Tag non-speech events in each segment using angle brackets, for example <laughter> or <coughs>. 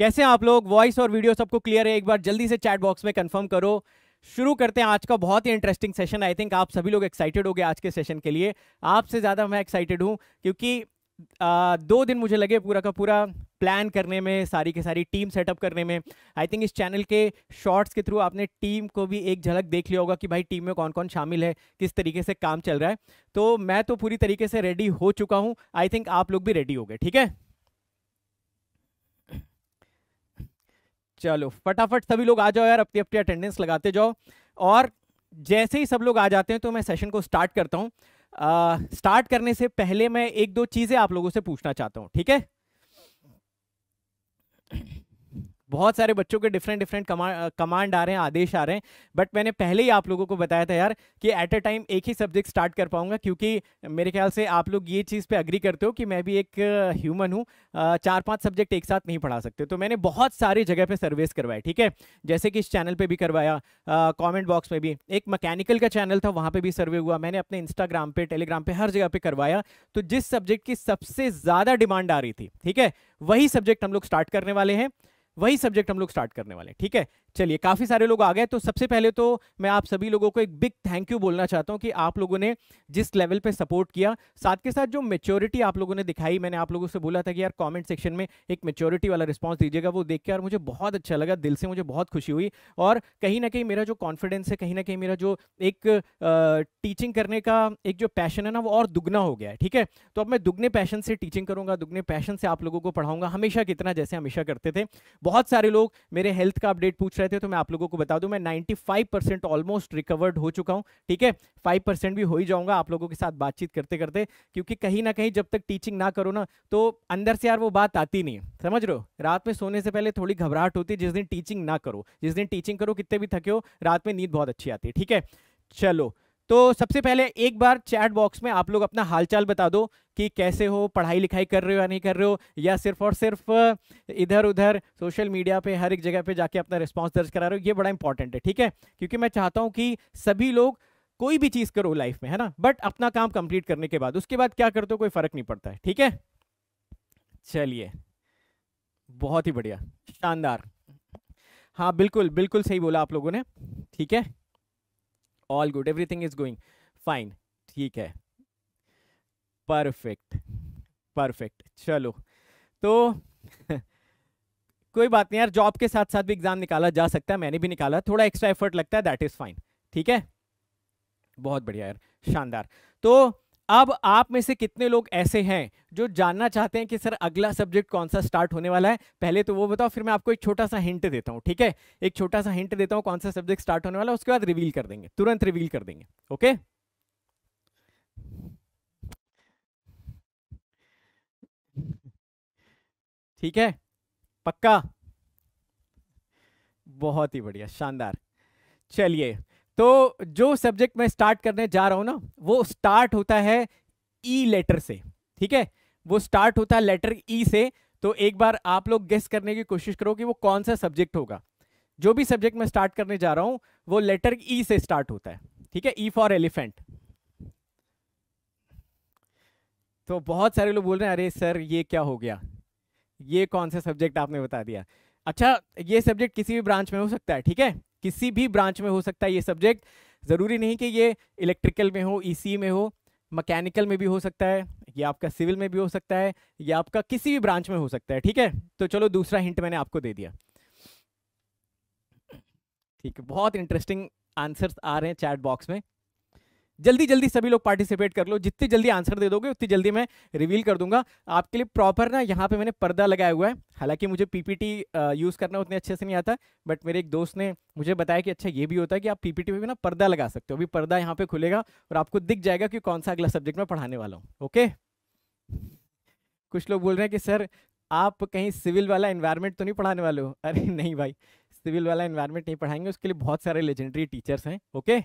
कैसे हैं आप लोग वॉइस और वीडियो सबको क्लियर है एक बार जल्दी से चैट बॉक्स में कंफर्म करो शुरू करते हैं आज का बहुत ही इंटरेस्टिंग सेशन आई थिंक आप सभी लोग एक्साइटेड हो गए आज के सेशन के लिए आपसे ज़्यादा मैं एक्साइटेड हूँ क्योंकि आ, दो दिन मुझे लगे पूरा का पूरा प्लान करने में सारी की सारी टीम सेटअप करने में आई थिंक इस चैनल के शॉर्ट्स के थ्रू आपने टीम को भी एक झलक देख लिया होगा कि भाई टीम में कौन कौन शामिल है किस तरीके से काम चल रहा है तो मैं तो पूरी तरीके से रेडी हो चुका हूँ आई थिंक आप लोग भी रेडी हो गए ठीक है चलो फटाफट सभी लोग आ जाओ यार अपनी अपनी अटेंडेंस लगाते जाओ और जैसे ही सब लोग आ जाते हैं तो मैं सेशन को स्टार्ट करता हूँ स्टार्ट करने से पहले मैं एक दो चीज़ें आप लोगों से पूछना चाहता हूँ ठीक है बहुत सारे बच्चों के डिफरेंट डिफरेंट कमांड आ रहे हैं आदेश आ रहे हैं बट मैंने पहले ही आप लोगों को बताया था यार कि एट अ टाइम एक ही सब्जेक्ट स्टार्ट कर पाऊंगा क्योंकि मेरे ख्याल से आप लोग ये चीज़ पे अग्री करते हो कि मैं भी एक ह्यूमन हूँ चार पांच सब्जेक्ट एक साथ नहीं पढ़ा सकते तो मैंने बहुत सारी जगह पर सर्वेस करवाए ठीक है जैसे कि इस चैनल पर भी करवाया कॉमेंट बॉक्स में भी एक मकैनिकल का चैनल था वहाँ पर भी सर्वे हुआ मैंने अपने इंस्टाग्राम पर टेलीग्राम पर हर जगह पर करवाया तो जिस सब्जेक्ट की सबसे ज़्यादा डिमांड आ रही थी ठीक है वही सब्जेक्ट हम लोग स्टार्ट करने वाले हैं वही सब्जेक्ट हम लोग स्टार्ट करने वाले हैं ठीक है चलिए काफ़ी सारे लोग आ गए तो सबसे पहले तो मैं आप सभी लोगों को एक बिग थैंक यू बोलना चाहता हूँ कि आप लोगों ने जिस लेवल पे सपोर्ट किया साथ के साथ जो मेच्योरिटी आप लोगों ने दिखाई मैंने आप लोगों से बोला था कि यार कमेंट सेक्शन में एक मेच्योरिटी वाला रिस्पॉन्स दीजिएगा वो देख के यार मुझे बहुत अच्छा लगा दिल से मुझे बहुत खुशी हुई और कहीं ना कहीं मेरा जो कॉन्फिडेंस है कहीं ना कहीं मेरा जो एक टीचिंग करने का एक जो पैशन है ना वो और दुगना हो गया है ठीक है तो अब मैं दुगने पैशन से टीचिंग करूँगा दुगने पैशन से आप लोगों को पढ़ाऊंगा हमेशा कितना जैसे हमेशा करते थे बहुत सारे लोग मेरे हेल्थ का अपडेट पूछ रहे थे तो मैं आप लोगों को बता दूं मैं 95 परसेंट ऑलमोस्ट रिकवर्ड हो चुका हूं ठीक है 5 परसेंट भी हो ही जाऊंगा आप लोगों के साथ बातचीत करते करते क्योंकि कहीं ना कहीं जब तक टीचिंग ना करो ना तो अंदर से यार वो बात आती नहीं समझ रहे हो रात में सोने से पहले थोड़ी घबराहट होती है जिस दिन टीचिंग ना करो जिस दिन टीचिंग करो कितने भी थके हो रात में नींद बहुत अच्छी आती है ठीक है चलो तो सबसे पहले एक बार चैट बॉक्स में आप लोग अपना हालचाल बता दो कि कैसे हो पढ़ाई लिखाई कर रहे हो या नहीं कर रहे हो या सिर्फ और सिर्फ इधर उधर सोशल मीडिया पे हर एक जगह पे जाके अपना रिस्पांस दर्ज करा रहे हो ये बड़ा इंपॉर्टेंट है ठीक है क्योंकि मैं चाहता हूँ कि सभी लोग कोई भी चीज़ करो लाइफ में है ना बट अपना काम कंप्लीट करने के बाद उसके बाद क्या करते हो कोई फ़र्क नहीं पड़ता है ठीक है चलिए बहुत ही बढ़िया शानदार हाँ बिल्कुल बिल्कुल सही बोला आप लोगों ने ठीक है all good everything is going fine ठीक है परफेक्ट परफेक्ट चलो तो <laughs> कोई बात नहीं यार जॉब के साथ साथ भी एग्जाम निकाला जा सकता है मैंने भी निकाला थोड़ा एक्स्ट्रा एफर्ट लगता है दैट इज फाइन ठीक है बहुत बढ़िया यार शानदार तो अब आप में से कितने लोग ऐसे हैं जो जानना चाहते हैं कि सर अगला सब्जेक्ट कौन सा स्टार्ट होने वाला है पहले तो वो बताओ फिर मैं आपको एक छोटा सा हिंट देता हूँ ठीक है एक छोटा सा हिंट देता हूँ कौन सा सब्जेक्ट स्टार्ट होने वाला है उसके बाद रिवील कर देंगे तुरंत रिवील कर देंगे ओके ठीक है पक्का बहुत ही बढ़िया शानदार चलिए तो जो सब्जेक्ट मैं स्टार्ट करने जा रहा हूँ ना वो स्टार्ट होता है ई e लेटर से ठीक है वो स्टार्ट होता है लेटर ई e से तो एक बार आप लोग गेस करने की कोशिश करो कि वो कौन सा सब्जेक्ट होगा जो भी सब्जेक्ट मैं स्टार्ट करने जा रहा हूँ वो लेटर ई e से स्टार्ट होता है ठीक है ई फॉर एलिफेंट तो बहुत सारे लोग बोल रहे हैं अरे सर ये क्या हो गया ये कौन सा सब्जेक्ट आपने बता दिया अच्छा ये सब्जेक्ट किसी भी ब्रांच में हो सकता है ठीक है किसी भी ब्रांच में हो सकता है ये सब्जेक्ट ज़रूरी नहीं कि ये इलेक्ट्रिकल में हो ई e में हो मकैनिकल में भी हो सकता है या आपका सिविल में भी हो सकता है या आपका किसी भी ब्रांच में हो सकता है ठीक है तो चलो दूसरा हिंट मैंने आपको दे दिया ठीक है बहुत इंटरेस्टिंग आंसर्स आ रहे हैं चैट बॉक्स में जल्दी जल्दी सभी लोग पार्टिसिपेट कर लो जितनी जल्दी आंसर दे दोगे उतनी जल्दी मैं रिवील कर दूंगा आपके लिए प्रॉपर ना यहाँ पे मैंने पर्दा लगाया हुआ है हालांकि मुझे पीपीटी यूज़ करना उतने अच्छे से नहीं आता बट मेरे एक दोस्त ने मुझे बताया कि अच्छा ये भी होता है कि आप पीपीटी में भी ना पर्दा लगा सकते हो अभी पर्दा यहाँ पे खुलेगा और आपको दिख जाएगा कि कौन सा अगला सब्जेक्ट में पढ़ाने वाला हूँ ओके कुछ लोग बोल रहे हैं कि सर आप कहीं सिविल वाला इन्वायरमेंट तो नहीं पढ़ाने वाले हो <laughs> अरे नहीं भाई सिविल वाला इन्वायरमेंट नहीं पढ़ाएंगे उसके लिए बहुत सारे लेजेंडरी टीचर्स हैं ओके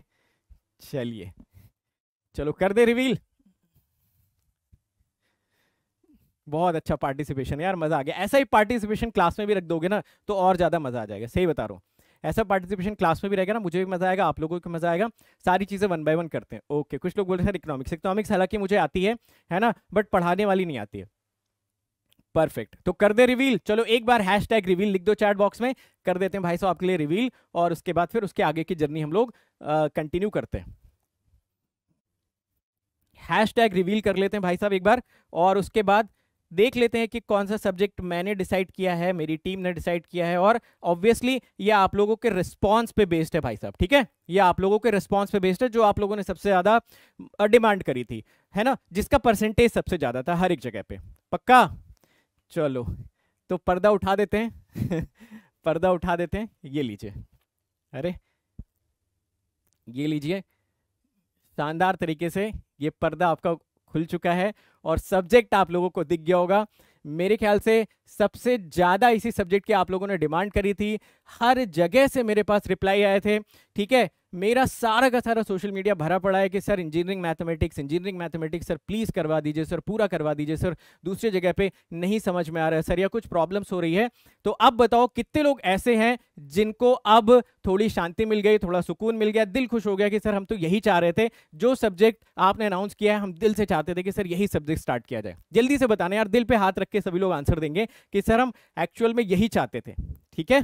चलिए चलो कर दे रिवील बहुत अच्छा पार्टिसिपेशन यार मजा आ गया ऐसा ही पार्टिसिपेशन क्लास में भी रख दोगे ना तो और ज्यादा मजा आ जाएगा सही बता रहा हूँ ऐसा पार्टिसिपेशन क्लास में भी रहेगा ना मुझे भी मजा आएगा आप लोगों को मजा आएगा सारी चीज़ें वन बाय वन करते हैं ओके कुछ लोग बोल रहे हैं इकोनॉमिक्स इकोनॉमिक्स हालांकि मुझे आती है है ना बट पढ़ाने वाली नहीं आती है परफेक्ट तो कर दे रिवील चलो एक बार हैश रिवील लिख दो चैट बॉक्स में कर देते हैं भाई साहब आपके लिए रिवील और उसके बाद फिर उसके आगे की जर्नी हम लोग कंटिन्यू करते हैं हैश टैग रिवील कर लेते हैं भाई साहब एक बार और उसके बाद देख लेते हैं कि कौन सा सब्जेक्ट मैंने डिसाइड किया है मेरी टीम ने डिसाइड किया है और ऑब्वियसली ये आप लोगों के रिस्पांस पे बेस्ड है भाई साहब ठीक है ये आप लोगों के रिस्पांस पे बेस्ड है जो आप लोगों ने सबसे ज़्यादा डिमांड करी थी है ना जिसका परसेंटेज सबसे ज़्यादा था हर एक जगह पे पक्का चलो तो पर्दा उठा देते हैं <laughs> पर्दा उठा देते हैं ये लीजिए अरे ये लीजिए शानदार तरीके से ये पर्दा आपका खुल चुका है और सब्जेक्ट आप लोगों को दिख गया होगा मेरे ख्याल से सबसे ज़्यादा इसी सब्जेक्ट की आप लोगों ने डिमांड करी थी हर जगह से मेरे पास रिप्लाई आए थे ठीक है मेरा सारा का सारा सोशल मीडिया भरा पड़ा है कि sir engineering mathematics engineering mathematics sir please करवा दीजिए सर पूरा करवा दीजिए सर दूसरी जगह पे नहीं समझ में आ रहा है सर या कुछ प्रॉब्लम्स हो रही है तो अब बताओ कितने लोग ऐसे हैं जिनको अब थोड़ी शांति मिल गई थोड़ा सुकून मिल गया दिल खुश हो गया कि सर हम तो यही चाह रहे थे जो सब्जेक्ट आपने अनाउंस किया है हम दिल से चाहते थे कि सर यही सब्जेक्ट स्टार्ट किया जाए जल्दी से बताने यार दिल पर हाथ रख के सभी लोग आंसर देंगे कि सर हम एक्चुअल में यही चाहते थे ठीक है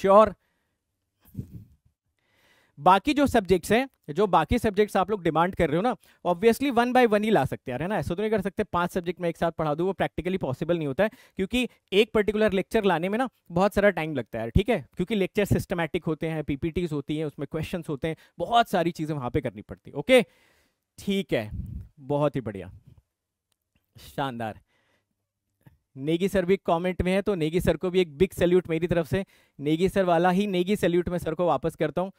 श्योर sure. बाकी जो सब्जेक्ट्स हैं जो बाकी सब्जेक्ट्स आप लोग डिमांड कर रहे हो ना ऑब्वियसली वन बाय वन ही ला सकते हैं ना ऐसा तो नहीं कर सकते पांच सब्जेक्ट में एक साथ पढ़ा दूँ वो प्रैक्टिकली पॉसिबल नहीं होता है क्योंकि एक पर्टिकुलर लेक्चर लाने में ना बहुत सारा टाइम लगता है ठीक है क्योंकि लेक्चर सिस्टमैटिक होते हैं पीपीटीज होती हैं उसमें क्वेश्चन होते हैं बहुत सारी चीज़ें वहाँ पर करनी पड़ती ओके ठीक है बहुत ही बढ़िया शानदार नेगी सर भी कमेंट में है तो नेगी सर को भी एक बिग सैल्यूट मेरी तरफ से नेगी सर वाला ही नेगी सैल्यूट में सर को वापस करता हूँ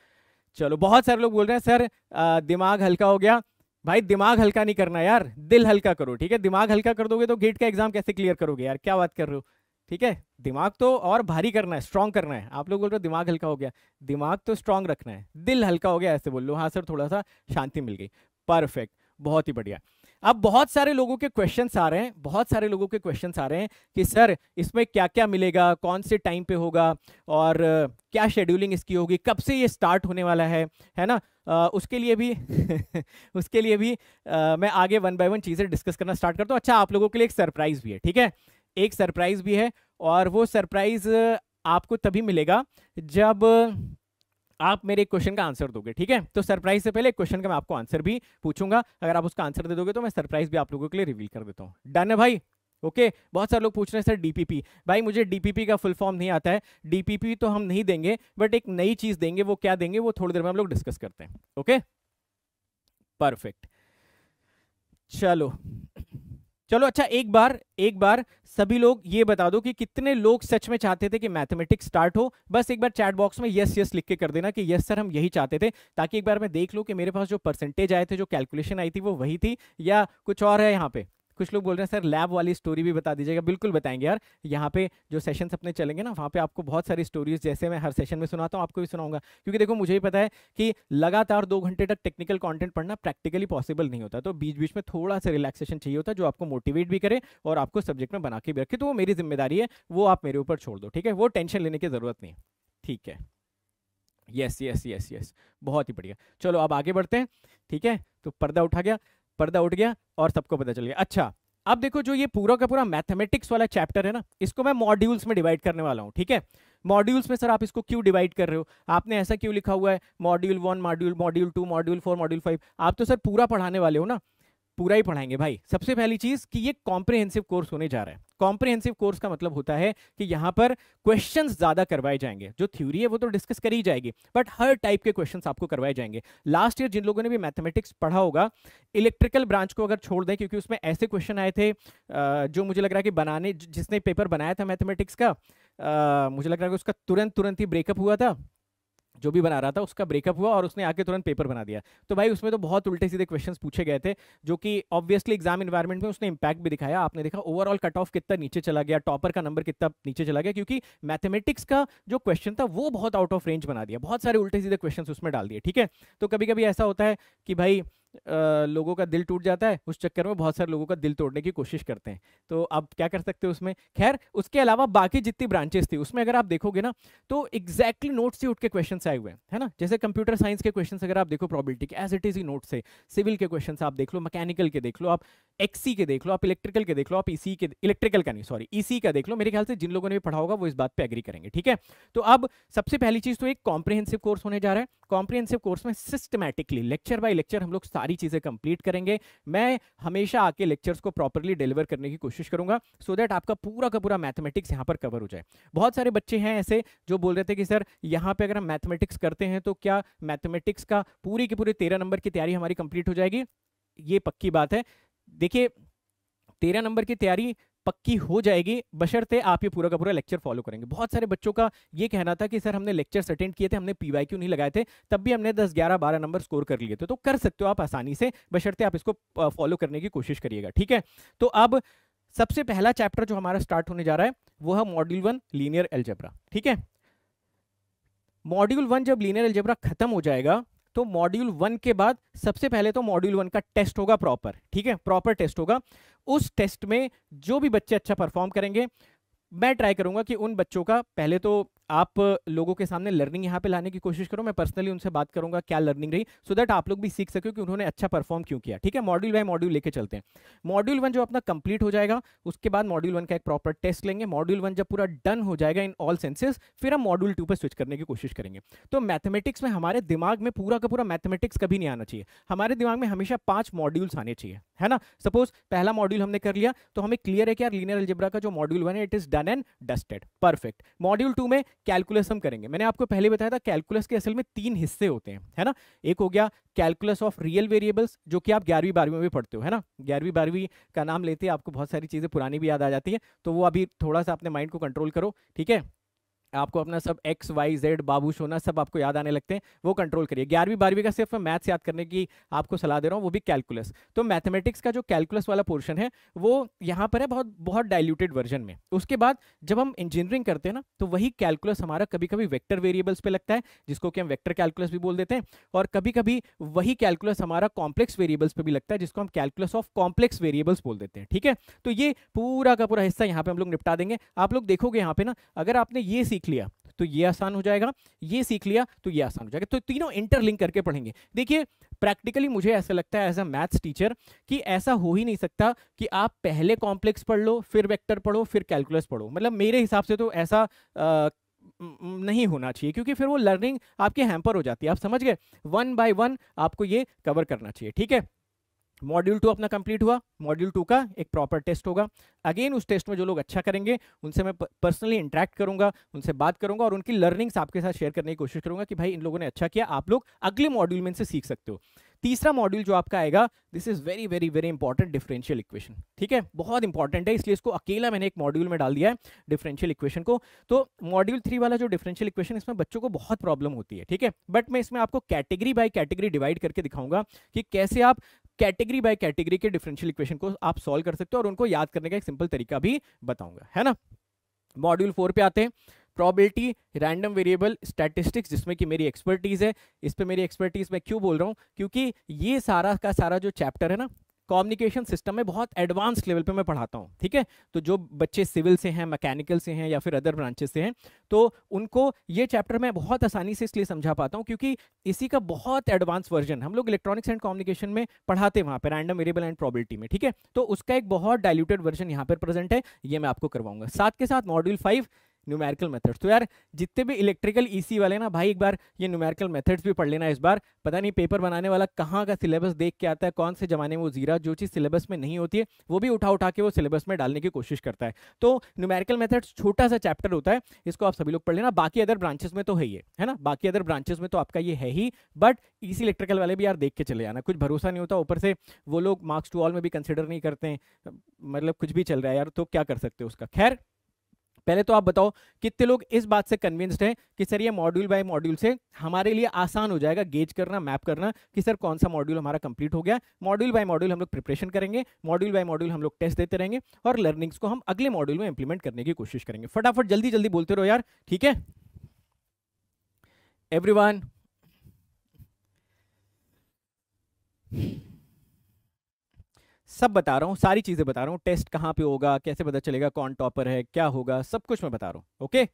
चलो बहुत सारे लोग बोल रहे हैं सर दिमाग हल्का हो गया भाई दिमाग हल्का नहीं करना यार दिल हल्का करो ठीक है दिमाग हल्का कर दोगे तो गेट का एग्जाम कैसे क्लियर करोगे यार क्या बात कर रहे हो ठीक है दिमाग तो और भारी करना है स्ट्रॉन्ग करना है आप लोग बोल रहे हो दिमाग हल्का हो गया दिमाग तो स्ट्रांग रखना है दिल हल्का हो गया ऐसे बोल लो हाँ सर थोड़ा सा शांति मिल गई परफेक्ट बहुत ही बढ़िया अब बहुत सारे लोगों के क्वेश्चन आ रहे हैं बहुत सारे लोगों के क्वेश्चन आ रहे हैं कि सर इसमें क्या क्या मिलेगा कौन से टाइम पे होगा और क्या शेड्यूलिंग इसकी होगी कब से ये स्टार्ट होने वाला है है ना आ, उसके लिए भी <laughs> उसके लिए भी आ, मैं आगे वन बाय वन चीज़ें डिस्कस करना स्टार्ट करता हूँ अच्छा आप लोगों के लिए एक सरप्राइज़ भी है ठीक है एक सरप्राइज़ भी है और वो सरप्राइज़ आपको तभी मिलेगा जब आप मेरे क्वेश्चन का आंसर दोगे ठीक है तो सरप्राइज से पहले क्वेश्चन का मैं आपको आंसर भी पूछूंगा अगर आप उसका आंसर दे दोगे तो मैं सरप्राइज भी आप लोगों के लिए रिवील कर देता हूँ डन है भाई ओके okay, बहुत सारे लोग पूछ रहे हैं सर डीपीपी भाई मुझे डीपीपी का फुल फॉर्म नहीं आता है डीपीपी तो हम नहीं देंगे बट एक नई चीज देंगे वो क्या देंगे वो थोड़ी देर में हम लोग डिस्कस करते हैं ओके परफेक्ट चलो चलो अच्छा एक बार एक बार सभी लोग ये बता दो कि कितने लोग सच में चाहते थे कि मैथमेटिक्स स्टार्ट हो बस एक बार चैट बॉक्स में यस यस लिख के कर देना कि यस सर हम यही चाहते थे ताकि एक बार मैं देख लूँ कि मेरे पास जो परसेंटेज आए थे जो कैलकुलेशन आई थी वो वही थी या कुछ और है यहाँ पे कुछ लोग बोल रहे हैं सर लैब वाली स्टोरी भी बता दीजिएगा बिल्कुल बताएंगे यार यहाँ पे जो सेशंस अपने चलेंगे ना वहाँ पे आपको बहुत सारी स्टोरीज जैसे मैं हर सेशन में सुनाता हूँ आपको भी सुनाऊंगा क्योंकि देखो मुझे ही पता है कि लगातार दो घंटे तक टेक्निकल कॉन्टेंट पढ़ना प्रैक्टिकली पॉसिबल नहीं होता तो बीच बीच में थोड़ा सा रिलैक्सेशन चाहिए होता जो आपको मोटिवेट भी करे और आपको सब्जेक्ट में बना के भी रखे तो वो मेरी जिम्मेदारी है वो आप मेरे ऊपर छोड़ दो ठीक है वो टेंशन लेने की ज़रूरत नहीं ठीक है यस यस यस यस बहुत ही बढ़िया चलो अब आगे बढ़ते हैं ठीक है तो पर्दा उठा गया पर्दा उठ गया और सबको पता चल गया अच्छा अब देखो जो ये पूरा का पूरा मैथमेटिक्स वाला चैप्टर है ना इसको मैं मॉड्यूल्स में डिवाइड करने वाला हूँ ठीक है मॉड्यूल्स में सर आप इसको क्यों डिवाइड कर रहे हो आपने ऐसा क्यों लिखा हुआ है module one module module two module four module five आप तो सर पूरा पढ़ाने वाले हो ना पूरा ही पढ़ाएंगे भाई सबसे पहली चीज कि ये कॉम्प्रिहेंसिव कोर्स होने जा रहा है कॉम्प्रिहेंसिव कोर्स का मतलब होता है कि यहाँ पर क्वेश्चन ज्यादा करवाए जाएंगे जो थ्योरी है वो तो डिस्कस करी जाएगी बट हर टाइप के क्वेश्चन आपको करवाए जाएंगे लास्ट ईयर जिन लोगों ने भी मैथमेटिक्स पढ़ा होगा इलेक्ट्रिकल ब्रांच को अगर छोड़ दें क्योंकि उसमें ऐसे क्वेश्चन आए थे जो मुझे लग रहा है कि बनाने जिसने पेपर बनाया था मैथमेटिक्स का मुझे लग रहा है कि उसका तुरंत तुरंत ही ब्रेकअप हुआ था जो भी बना रहा था उसका ब्रेकअप हुआ और उसने आके तुरंत पेपर बना दिया तो भाई उसमें तो बहुत उल्टे सीधे क्वेश्चन पूछे गए थे जो कि ऑब्वियसली एग्जाम इन्वायरमेंट में उसने इंपैक्ट भी दिखाया आपने देखा ओवरऑल कट ऑफ कितना नीचे चला गया टॉपर का नंबर कितना नीचे चला गया क्योंकि मैथमेटिक्स का जो क्वेश्चन था वो बहुत आउट ऑफ रेंज बना दिया बहुत सारे उल्टे सीधे क्वेश्चन उसमें डाल दिए ठीक है तो कभी कभी ऐसा होता है कि भाई लोगों का दिल टूट जाता है उस चक्कर में बहुत सारे लोगों का दिल तोड़ने की कोशिश करते हैं तो आप क्या कर सकते हो उसमें खैर उसके अलावा बाकी जितनी ब्रांचेस थी उसमें अगर आप देखोगे ना तो एक्जैक्टली नोट से उठ के क्वेश्चन आए हुए हैं है ना जैसे कंप्यूटर साइंस के क्वेश्चन अगर आप देखो प्रॉबिलिटी के एज इट इज ही नोट से सिविल के क्वेश्चन आप देख लो मैकेनिकल के देख लो आप एक्सी के देख लो आप इलेक्ट्रिकल के देख लो आप ईसी e के इलेक्ट्रिकल का नहीं सॉरी ईसी e का देख लो मेरे ख्याल से जिन लोगों ने भी पढ़ा होगा वो इस बात पे एग्री करेंगे ठीक है तो अब सबसे पहली चीज तो एक कॉम्प्रिहेंसिव कोर्स होने जा रहा है कॉम्प्रिहेंसिव कोर्स में सिस्टमेटिकली लेक्चर बाय लेक्चर हम लोग सारी चीज़ें कंप्लीट करेंगे मैं हमेशा आके लेक्चर्स को प्रॉपरली डिलीवर करने की कोशिश करूंगा सो so दैट आपका पूरा का पूरा मैथमेटिक्स यहाँ पर कवर हो जाए बहुत सारे बच्चे हैं ऐसे जो बोल रहे थे कि सर यहाँ पर अगर हम मैथमेटिक्स करते हैं तो क्या मैथमेटिक्स का पूरी की पूरी तेरह नंबर की तैयारी हमारी कंप्लीट हो जाएगी ये पक्की बात है देखिए तेरह नंबर की तैयारी पक्की हो जाएगी बशर्ते आप ये पूरा का पूरा लेक्चर फॉलो करेंगे बहुत सारे बच्चों का ये कहना था कि सर हमने लेक्चर अटेंड किए थे हमने पी वाई क्यू नहीं लगाए थे तब भी हमने 10, 11, 12 नंबर स्कोर कर लिए थे तो कर सकते हो आप आसानी से बशर्ते आप इसको फॉलो करने की कोशिश करिएगा ठीक है तो अब सबसे पहला चैप्टर जो हमारा स्टार्ट होने जा रहा है वो है मॉड्यूल वन लीनियर एल्जेब्रा ठीक है मॉड्यूल वन जब लीनियर एल्जेब्रा खत्म हो जाएगा तो मॉड्यूल वन के बाद सबसे पहले तो मॉड्यूल वन का टेस्ट होगा प्रॉपर ठीक है प्रॉपर टेस्ट होगा उस टेस्ट में जो भी बच्चे अच्छा परफॉर्म करेंगे मैं ट्राई करूंगा कि उन बच्चों का पहले तो आप लोगों के सामने लर्निंग यहाँ पे लाने की कोशिश करो मैं पर्सनली उनसे बात करूंगा क्या लर्निंग रही सो so दैट आप लोग भी सीख सको कि उन्होंने अच्छा परफॉर्म क्यों किया ठीक है मॉड्यूल बाय मॉड्यूल लेके चलते हैं मॉड्यूल वन जो अपना कंप्लीट हो जाएगा उसके बाद मॉड्यूल वन का एक प्रॉपर टेस्ट लेंगे मॉड्यूल वन जब पूरा डन हो जाएगा इन ऑल सेंसेस फिर हम मॉड्यूल टू पर स्विच करने की कोशिश करेंगे तो मैथमेटिक्स में हमारे दिमाग में पूरा का पूरा मैथमेटिक्स कभी नहीं आना चाहिए हमारे दिमाग में हमेशा पांच मॉड्यूल्स आने चाहिए है ना सपोज पहला मॉड्यूल हमने कर लिया तो हमें क्लियर है कि यार लीनियर अलजेब्रा का जो मॉड्यूल वन है it is done and dusted perfect module two में कैलकुलस हम करेंगे मैंने आपको पहले बताया था कैलकुलस के असल में तीन हिस्से होते हैं है ना एक हो गया कैलकुलस ऑफ रियल वेरिएबल्स जो कि आप ग्यारहवीं बारहवीं में भी पढ़ते हो है ना ग्यारहवीं बारहवीं का नाम लेते हैं आपको बहुत सारी चीज़ें पुरानी भी याद आ जाती है तो वो अभी थोड़ा सा अपने माइंड को कंट्रोल करो ठीक है आपको अपना सब एक्स वाई जेड बाबू सोना सब आपको याद आने लगते हैं वो कंट्रोल करिए ग्यारहवीं बारहवीं का सिर्फ मैं मैथ्स याद करने की आपको सलाह दे रहा हूँ वो भी कैलकुलस तो मैथमेटिक्स का जो कैलकुलस वाला पोर्शन है वो यहाँ पर है बहुत बहुत डायल्यूटेड वर्जन में उसके बाद जब हम इंजीनियरिंग करते हैं ना तो वही कैलकुलस हमारा कभी कभी वैक्टर वेरिएबल्स पर लगता है जिसको कि हम वैक्टर कैलकुलस भी बोल देते हैं और कभी कभी वही कैलकुलस हमारा कॉम्प्लेक्स वेरिएबल्स पर भी लगता है जिसको हम कैलकुलस ऑफ कॉम्प्लेक्स वेरिएबल्स बोल देते हैं ठीक है तो ये पूरा का पूरा हिस्सा यहाँ पे हम लोग निपटा देंगे आप लोग देखोगे यहाँ पर ना अगर आपने ये सीख लिया तो ये आसान हो जाएगा ये सीख लिया तो ये आसान हो जाएगा तो तीनों इंटरलिंक करके पढ़ेंगे देखिए प्रैक्टिकली मुझे ऐसा लगता है एज अ मैथ्स टीचर कि ऐसा हो ही नहीं सकता कि आप पहले कॉम्प्लेक्स पढ़ लो फिर वेक्टर पढ़ो फिर कैलकुलस पढ़ो मतलब मेरे हिसाब से तो ऐसा आ, नहीं होना चाहिए क्योंकि फिर वो लर्निंग आपके हैम्पर हो जाती है आप समझ गए वन बाय वन आपको ये कवर करना चाहिए ठीक है मॉड्यूल टू अपना कंप्लीट हुआ मॉड्यूल टू का एक प्रॉपर टेस्ट होगा अगेन उस टेस्ट में जो लोग अच्छा करेंगे उनसे मैं पर्सनली इंटरेक्ट करूंगा उनसे बात करूंगा और उनकी लर्निंग्स आपके साथ शेयर करने की कोशिश करूंगा कि भाई इन लोगों ने अच्छा किया आप लोग अगले मॉड्यूल में इनसे सीख सकते हो तीसरा मॉड्यूल जो आपका आएगा this is very very very important differential equation ठीक है बहुत इंपॉर्टेंट है इसलिए इसको अकेला मैंने एक मॉड्यूल में डाल दिया है डिफरेंशियल इक्वेशन को तो मॉड्यूल थ्री वाला जो डिफरेंशियल इक्वेशन इसमें बच्चों को बहुत प्रॉब्लम होती है ठीक है बट मैं इसमें आपको कैटेगरी बाय कैटेगरी डिवाइड करके दिखाऊंगा कि कैसे आप कैटेगरी बाय कैटेगरी के डिफरेंशियल इक्वेशन को आप सॉल्व कर सकते हो और उनको याद करने का एक सिंपल तरीका भी बताऊंगा है ना मॉड्यूल फोर पे आते हैं प्रॉबिलिटी रैंडम वेरिएबल स्टैटिस्टिक्स जिसमें कि मेरी एक्सपर्टीज़ है इस पर मेरी एक्सपर्टीज़ मैं क्यों बोल रहा हूँ क्योंकि ये सारा का सारा जो चैप्टर है ना कम्युनिकेशन सिस्टम में बहुत एडवांस लेवल पे मैं पढ़ाता हूँ ठीक है तो जो बच्चे सिविल से हैं मैकेनिकल से हैं या फिर अदर ब्रांचेस से हैं तो उनको ये चैप्टर मैं बहुत आसानी से इसलिए समझा पाता हूँ क्योंकि इसी का बहुत एडवांस वर्जन हम लोग इलेक्ट्रॉनिक्स एंड कम्युनिकेशन में पढ़ाते वहाँ पर रैंडम वेरेबल एंड प्रॉबिलिटी में ठीक है तो उसका एक बहुत डायल्यूटेड वर्जन यहाँ पर प्रेजेंट है ये मैं आपको करवाऊंगा साथ के साथ मॉड्यूल फाइव न्यूमेरिकल मेथड्स तो यार जितने भी इलेक्ट्रिकल ईसी e वाले ना भाई एक बार ये न्यूमेरिकल मेथड्स भी पढ़ लेना इस बार पता नहीं पेपर बनाने वाला कहाँ का सिलेबस देख के आता है कौन से जमाने में वो जीरा जो चीज़ सिलेबस में नहीं होती है वो भी उठा उठा के वो सिलेबस में डालने की कोशिश करता है तो न्यूमेरिकल मेथड्स छोटा सा चैप्टर होता है इसको आप सभी लोग पढ़ लेना बाकी अदर ब्रांचेस में तो है ये है ना बाकी अदर ब्रांचेस में तो आपका ये है ही बट ई इलेक्ट्रिकल वाले भी यार देख के चले जाना कुछ भरोसा नहीं होता ऊपर से वो लोग मार्क्स टू ऑल में भी कंसिडर नहीं करते मतलब कुछ भी चल रहा है यार तो क्या कर सकते हो उसका खैर पहले तो आप बताओ कितने लोग इस बात से कन्विंस्ड हैं कि सर ये मॉड्यूल बाय मॉड्यूल से हमारे लिए आसान हो जाएगा गेज करना मैप करना कि सर कौन सा मॉड्यूल हमारा कंप्लीट हो गया मॉड्यूल बाय मॉड्यूल हम लोग प्रिपरेशन करेंगे मॉड्यूल बाय मॉड्यूल हम लोग टेस्ट देते रहेंगे और लर्निंग्स को हम अगले मॉड्यूल में इंप्लीमेंट करने की कोशिश करेंगे फटाफट जल्दी जल्दी बोलते रहो यार ठीक है एवरी सब बता रहा हूँ सारी चीज़ें बता रहा हूँ टेस्ट कहाँ पे होगा कैसे पता चलेगा कौन टॉपर है क्या होगा सब कुछ मैं बता रहा हूँ ओके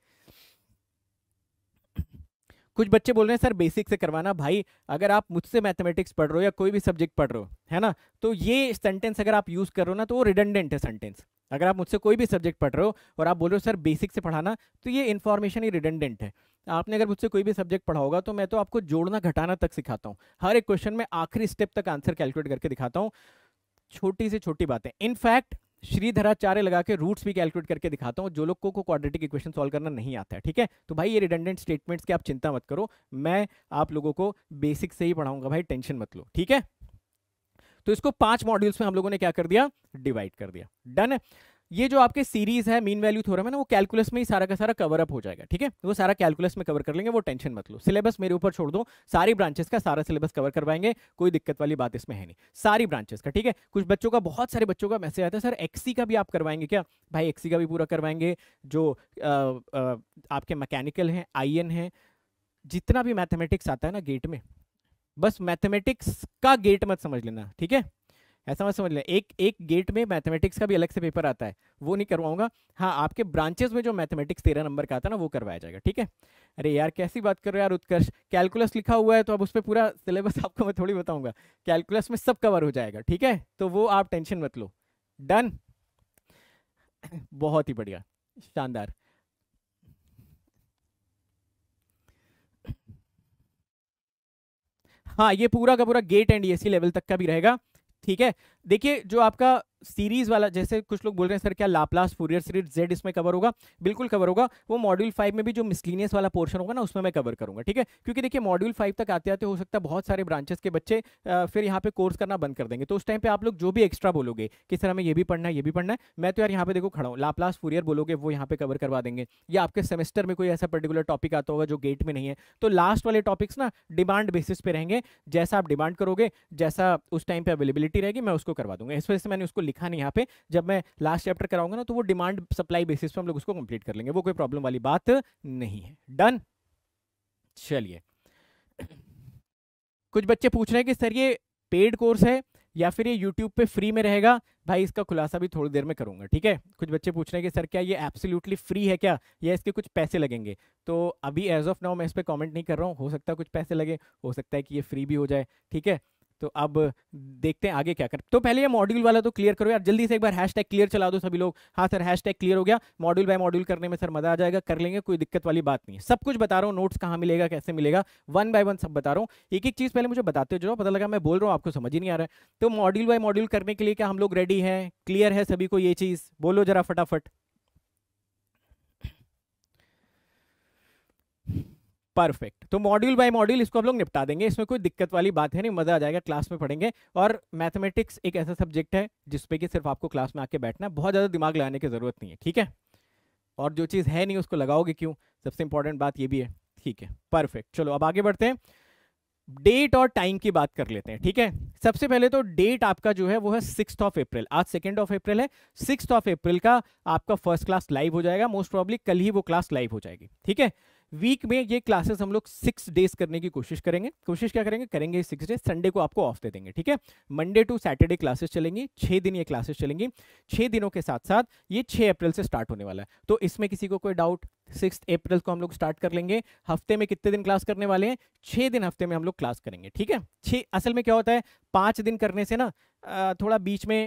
कुछ बच्चे बोल रहे हैं सर बेसिक से करवाना भाई अगर आप मुझसे मैथमेटिक्स पढ़ रहे हो या कोई भी सब्जेक्ट पढ़ रहे हो है ना तो ये सेंटेंस अगर आप यूज़ कर रहे हो ना तो वो रिडेंडेंट है सेंटेंस अगर आप मुझसे कोई भी सब्जेक्ट पढ़ रहे हो और आप बोल रहे हो सर बेसिक से पढ़ाना तो ये इन्फॉर्मेशन ही रिडेंडेंट है आपने अगर मुझसे कोई भी सब्जेक्ट पढ़ा होगा तो मैं तो आपको जोड़ना घटाना तक सिखाता हूँ हर एक क्वेश्चन में आखिरी स्टेप तक आंसर कैलकुलेट करके दिखाता हूँ छोटी से छोटी बातें इनफैक्ट श्रीधराचार्य लगा के रूट्स भी कैलकुलेट करके दिखाता हूँ जो लोग को, क्वाड्रेटिक इक्वेशन सॉल्व करना नहीं आता है ठीक है तो भाई ये रिडेंडेंट स्टेटमेंट्स की आप चिंता मत करो मैं आप लोगों को बेसिक से ही पढ़ाऊंगा भाई टेंशन मत लो ठीक है तो इसको पांच मॉड्यूल्स में हम लोगों ने क्या कर दिया डिवाइड कर दिया डन ये जो आपके सीरीज है मीन वैल्यू थ्योरम है ना वो कैलकुलस में ही सारा का सारा कवर अप हो जाएगा ठीक है वो सारा कैलकुलस में कवर कर लेंगे वो टेंशन मत लो सिलेबस मेरे ऊपर छोड़ दो सारी ब्रांचेस का सारा सिलेबस कवर करवाएंगे कोई दिक्कत वाली बात इसमें है नहीं सारी ब्रांचेस का ठीक है कुछ बच्चों का बहुत सारे बच्चों का मैसेज आता है सर एक्सी का भी आप करवाएंगे क्या भाई एक्सी का भी पूरा करवाएंगे जो आ, आ, आपके मैकेनिकल हैं आई एन जितना भी मैथमेटिक्स आता है ना गेट में बस मैथमेटिक्स का गेट मत समझ लेना ठीक है ऐसा मैं समझ लें एक एक गेट में मैथमेटिक्स का भी अलग से पेपर आता है वो नहीं करवाऊंगा हाँ आपके ब्रांचेस में जो मैथमेटिक्स तेरह नंबर का आता है ना वो करवाया जाएगा ठीक है अरे यार कैसी बात कर रहे हो यार उत्कर्ष कैलकुलस लिखा हुआ है तो अब उस पर पूरा सिलेबस <laughs> आपको मैं थोड़ी बताऊंगा कैलकुलस में सब कवर हो जाएगा ठीक है तो वो आप टेंशन मत लो डन <coughs> बहुत ही बढ़िया शानदार <coughs> हाँ ये पूरा का पूरा गेट एंड ए लेवल तक का भी रहेगा ठीक है देखिए जो आपका सीरीज वाला जैसे कुछ लोग बोल रहे हैं सर क्या लाप्लास फूरियर सीरीज जेड इसमें कवर होगा बिल्कुल कवर होगा वो मॉड्यूल फाइव में भी जो मिसलिनियस वाला पोर्शन होगा ना उसमें मैं कवर करूंगा ठीक है क्योंकि देखिए मॉड्यूल फाइव तक आते आते हो सकता है बहुत सारे ब्रांचेस के बच्चे आ, फिर यहाँ पे कोर्स करना बंद कर देंगे तो उस टाइम पर आप लोग जो भी एक्स्ट्रा बोलोगे कि सर हमें यह भी पढ़ना है ये भी पढ़ना है मैं तो यार यहाँ पे देखो खड़ा हूँ लाप्लास फूरियर बोलोगे वो यहाँ पे कवर करवा देंगे या आपके सेमेस्टर में कोई ऐसा पर्टिकुलर टॉपिक आता होगा जो गेट में नहीं है तो लास्ट वाले टॉपिक्स ना डिमांड बेसिस पे रहेंगे जैसा आप डिमांड करोगे जैसा उस टाइम पे अवेलेबिलिटी रहेगी मैं उसको करवा दूंगा इस वजह से मैंने उसको लिखा नहीं यहाँ पे जब मैं लास्ट चैप्टर कराऊंगा ना तो वो डिमांड सप्लाई बेसिस पे हम लोग उसको कंप्लीट कर लेंगे वो कोई प्रॉब्लम वाली बात नहीं है डन चलिए कुछ बच्चे पूछ रहे हैं कि सर ये पेड कोर्स है या फिर ये यूट्यूब पे फ्री में रहेगा भाई इसका खुलासा भी थोड़ी देर में करूंगा ठीक है कुछ बच्चे पूछ रहे हैं कि सर क्या ये एब्सोल्युटली फ्री है क्या या इसके कुछ पैसे लगेंगे तो अभी एज ऑफ नाउ मैं इस पर कॉमेंट नहीं कर रहा हूँ हो सकता है कुछ पैसे लगे हो सकता है कि ये फ्री भी हो जाए ठीक है तो अब देखते हैं आगे क्या कर तो पहले ये मॉड्यूल वाला तो क्लियर करो यार जल्दी से एक बार हैश क्लियर चला दो सभी लोग हाँ सर हैश क्लियर हो गया मॉड्यूल बाय मॉड्यूल करने में सर मजा आ जाएगा कर लेंगे कोई दिक्कत वाली बात नहीं है सब कुछ बता रहा हूँ नोट्स कहाँ मिलेगा कैसे मिलेगा वन बाय वन सब बता रहा हूँ एक एक चीज़ पहले मुझे बताते हो जो पता लगा मैं बोल रहा हूँ आपको समझ ही नहीं आ रहा है तो मॉड्यूल बाय मॉड्यूल करने के लिए क्या हम लोग रेडी हैं क्लियर है सभी को ये चीज़ बोलो जरा फटाफट परफेक्ट तो मॉड्यूल बाय मॉड्यूल इसको हम लोग निपटा देंगे इसमें कोई दिक्कत वाली बात है नहीं मज़ा आ जाएगा क्लास में पढ़ेंगे और मैथमेटिक्स एक ऐसा सब्जेक्ट है जिसपे कि सिर्फ आपको क्लास में आके बैठना बहुत ज़्यादा दिमाग लगाने की ज़रूरत नहीं है ठीक है और जो चीज़ है नहीं उसको लगाओगे क्यों सबसे इंपॉर्टेंट बात ये भी है ठीक है परफेक्ट चलो अब आगे बढ़ते हैं डेट और टाइम की बात कर लेते हैं ठीक है सबसे पहले तो डेट आपका जो है वो है सिक्स ऑफ अप्रैल आज सेकेंड ऑफ अप्रैल है सिक्स ऑफ अप्रैल का आपका फर्स्ट क्लास लाइव हो जाएगा मोस्ट प्रॉब्ली कल ही वो क्लास लाइव हो जाएगी ठीक है वीक में ये क्लासेस हम लोग सिक्स डेज करने की कोशिश करेंगे कोशिश क्या करेंगे करेंगे सिक्स डेज संडे को आपको ऑफ दे देंगे ठीक है मंडे टू सैटरडे क्लासेस चलेंगी छः दिन ये क्लासेस चलेंगी छः दिनों के साथ साथ ये छः अप्रैल से स्टार्ट होने वाला है तो इसमें किसी को कोई डाउट सिक्स अप्रैल को हम लोग स्टार्ट कर लेंगे हफ्ते में कितने दिन क्लास करने वाले हैं छः दिन हफ्ते में हम लोग क्लास करेंगे ठीक है छः असल में क्या होता है पाँच दिन करने से ना थोड़ा बीच में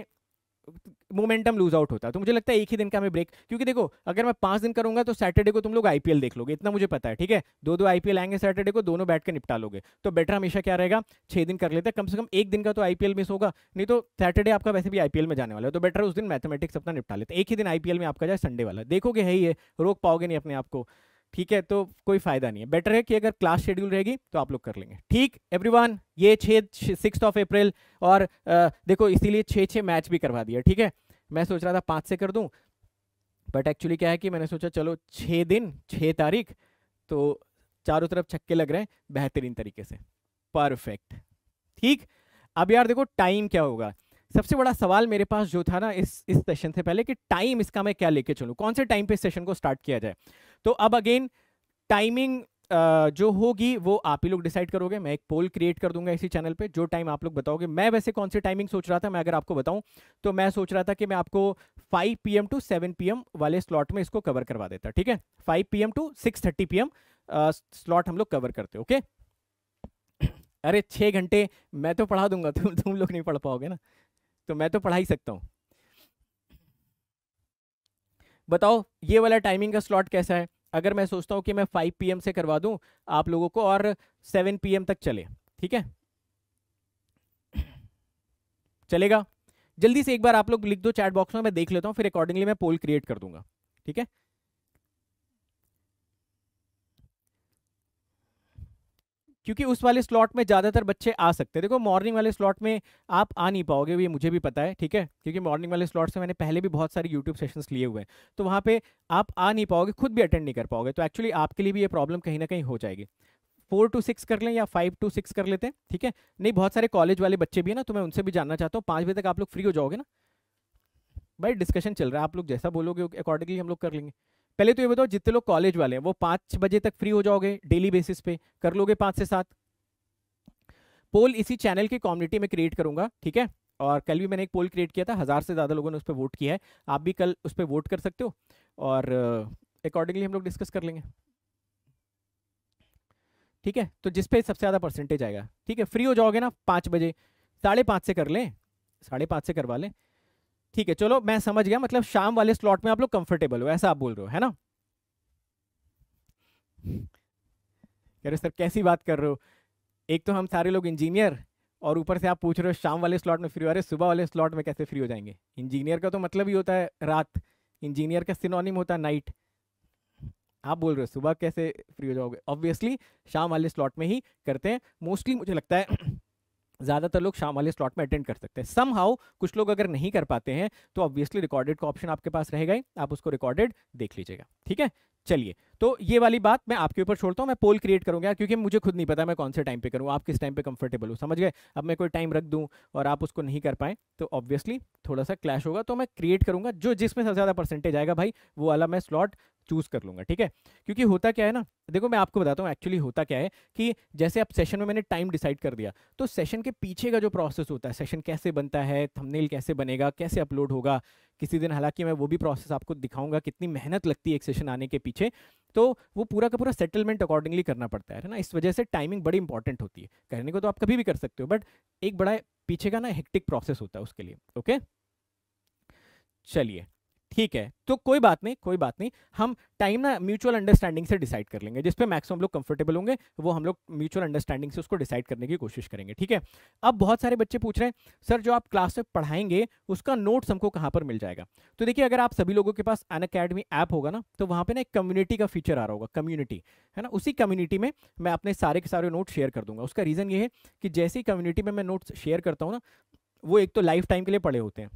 मोमेंटम लूज आउट होता है तो मुझे लगता है एक ही दिन का हमें ब्रेक क्योंकि देखो अगर मैं पांच दिन करूंगा तो सैटरडे को तुम लोग आईपीएल देख लोगे इतना मुझे पता है ठीक है दो दो आईपीएल आएंगे सैटरडे को दोनों बैठ कर निपटा लोगे तो बेटर हमेशा क्या रहेगा छह दिन कर लेते हैं कम से कम एक दिन का तो आईपीएल मिस होगा नहीं तो सैटरडे आपका वैसे भी आईपीएल में जाने वाला है तो बेटर उस दिन मैथमेटिक्स अपना निपटा लेते एक ही दिन आईपीएल में आपका जाए संडे वाला देखोगे है ही है रोक पाओगे नहीं अपने आपको ठीक है तो कोई फायदा नहीं है बेटर है कि अगर क्लास शेड्यूल रहेगी तो आप लोग कर लेंगे ठीक एवरीवन ये छः सिक्स ऑफ अप्रैल और आ, देखो इसीलिए छः छः मैच भी करवा दिया ठीक है मैं सोच रहा था पाँच से कर दूँ बट एक्चुअली क्या है कि मैंने सोचा चलो छः दिन छः तारीख तो चारों तरफ छक्के लग रहे हैं बेहतरीन तरीके से परफेक्ट ठीक अब यार देखो टाइम क्या होगा सबसे बड़ा सवाल मेरे पास जो था ना इस इस सेशन से पहले कि टाइम इसका मैं क्या लेके चलूँ कौन से टाइम पे सेशन को स्टार्ट किया जाए तो अब अगेन टाइमिंग जो होगी वो आप ही लोग डिसाइड करोगे मैं एक पोल क्रिएट कर दूंगा इसी चैनल पे जो टाइम आप लोग बताओगे मैं वैसे कौन सी टाइमिंग सोच रहा था मैं अगर आपको बताऊं तो मैं सोच रहा था कि मैं आपको 5 पीएम टू 7 पीएम वाले स्लॉट में इसको कवर करवा देता ठीक है 5 पीएम टू 6:30 पीएम स्लॉट हम लोग कवर करते ओके <clears throat> अरे छः घंटे मैं तो पढ़ा दूंगा तुम तुम लोग नहीं पढ़ पाओगे ना तो मैं तो पढ़ा ही सकता हूँ बताओ ये वाला टाइमिंग का स्लॉट कैसा है अगर मैं सोचता हूँ कि मैं 5 पी से करवा दूँ आप लोगों को और 7 पी तक चले ठीक है चलेगा जल्दी से एक बार आप लोग लिख दो चैट बॉक्स में मैं देख लेता हूँ फिर अकॉर्डिंगली मैं पोल क्रिएट कर दूंगा ठीक है क्योंकि उस वाले स्लॉट में ज़्यादातर बच्चे आ सकते हैं देखो मॉर्निंग वाले स्लॉट में आप आ नहीं पाओगे ये मुझे भी पता है ठीक है क्योंकि मॉर्निंग वाले स्लॉट से मैंने पहले भी बहुत सारे यूट्यूब सेशंस लिए हुए हैं तो वहाँ पे आप आ नहीं पाओगे खुद भी अटेंड नहीं कर पाओगे तो एक्चुअली आपके लिए भी ये प्रॉब्लम कहीं ना कहीं हो जाएगी फोर टू सिक्स कर लें या फाइव टू सिक्स कर लेते हैं ठीक है नहीं बहुत सारे कॉलेज वाले बच्चे भी हैं ना तो मैं उनसे भी जानना चाहता हूँ पाँच बजे तक आप लोग फ्री हो जाओगे ना भाई डिस्कशन चल रहा है आप लोग जैसा बोलोगे अकॉर्डिंगली हम लोग कर लेंगे पहले तो ये बताओ जितने लोग कॉलेज वाले हैं वो पांच बजे तक फ्री हो जाओगे डेली बेसिस पे कर लोगे पांच से सात पोल इसी चैनल की कम्युनिटी में क्रिएट करूंगा ठीक है और कल भी मैंने एक पोल क्रिएट किया था हज़ार से ज़्यादा लोगों ने उस पर वोट किया है आप भी कल उस पर वोट कर सकते हो और अकॉर्डिंगली हम लोग डिस्कस कर लेंगे ठीक है तो जिसपे सबसे ज़्यादा परसेंटेज आएगा ठीक है फ्री हो जाओगे ना पांच बजे साढ़े पाँच से कर लें साढ़े पाँच से करवा लें ठीक है चलो मैं समझ गया मतलब शाम वाले स्लॉट में आप लोग कंफर्टेबल हो ऐसा आप बोल रहे हो है ना कह रहे सर कैसी बात कर रहे हो एक तो हम सारे लोग इंजीनियर और ऊपर से आप पूछ रहे हो शाम वाले स्लॉट में फ्री हो रहे सुबह वाले स्लॉट में कैसे फ्री हो जाएंगे इंजीनियर का तो मतलब ही होता है रात इंजीनियर का सिनोनिम होता है नाइट आप बोल रहे हो सुबह कैसे फ्री हो जाओगे ऑब्वियसली शाम वाले स्लॉट में ही करते हैं मोस्टली मुझे लगता है ज़्यादातर लोग शाम वाले स्लॉट में अटेंड कर सकते हैं सम हाउ कुछ लोग अगर नहीं कर पाते हैं तो ऑब्वियसली रिकॉर्डेड का ऑप्शन आपके पास रहेगा ही आप उसको रिकॉर्डेड देख लीजिएगा ठीक है चलिए तो ये वाली बात मैं आपके ऊपर छोड़ता हूँ मैं पोल क्रिएट करूँगा क्योंकि मुझे खुद नहीं पता मैं कौन से टाइम पे करूँ आप किस टाइम पे कंफर्टेबल हो समझ गए अब मैं कोई टाइम रख दूँ और आप उसको नहीं कर पाएँ तो ऑब्वियसली थोड़ा सा क्लैश होगा तो मैं क्रिएट करूँगा जो जिसमें सबसे ज़्यादा परसेंटेज आएगा भाई वो वाला मैं स्लॉट चूज कर लूंगा ठीक है क्योंकि होता क्या है ना देखो मैं आपको बताता हूँ एक्चुअली होता क्या है कि जैसे आप सेशन में मैंने टाइम डिसाइड कर दिया तो सेशन के पीछे का जो प्रोसेस होता है सेशन कैसे बनता है थंबनेल कैसे बनेगा कैसे अपलोड होगा किसी दिन हालांकि मैं वो भी प्रोसेस आपको दिखाऊंगा कितनी मेहनत लगती है एक सेशन आने के पीछे तो वो पूरा का पूरा सेटलमेंट अकॉर्डिंगली करना पड़ता है ना इस वजह से टाइमिंग बड़ी इंपॉर्टेंट होती है करने को तो आप कभी भी कर सकते हो बट एक बड़ा पीछे का ना हेक्टिक प्रोसेस होता है उसके लिए ओके चलिए ठीक है तो कोई बात नहीं कोई बात नहीं हम टाइम ना म्यूचुअल अंडरस्टैंडिंग से डिसाइड कर लेंगे जिसपे मैक्सिमम लोग कंफर्टेबल होंगे वो हम लोग म्यूचुअल अंडरस्टैंडिंग से उसको डिसाइड करने की कोशिश करेंगे ठीक है अब बहुत सारे बच्चे पूछ रहे हैं सर जो आप क्लास में पढ़ाएंगे उसका नोट्स हमको कहाँ पर मिल जाएगा तो देखिए अगर आप सभी लोगों के पास अन अकेडमी ऐप होगा ना तो वहाँ पर ना एक कम्युनिटी का फीचर आ रहा होगा कम्युनिटी है ना उसी कम्युनिटी में मैं अपने सारे के सारे नोट शेयर कर दूंगा उसका रीज़न ये है कि जैसे ही कम्युनिटी में मैं नोट्स शेयर करता हूँ ना वो एक तो लाइफ टाइम के लिए पड़े होते हैं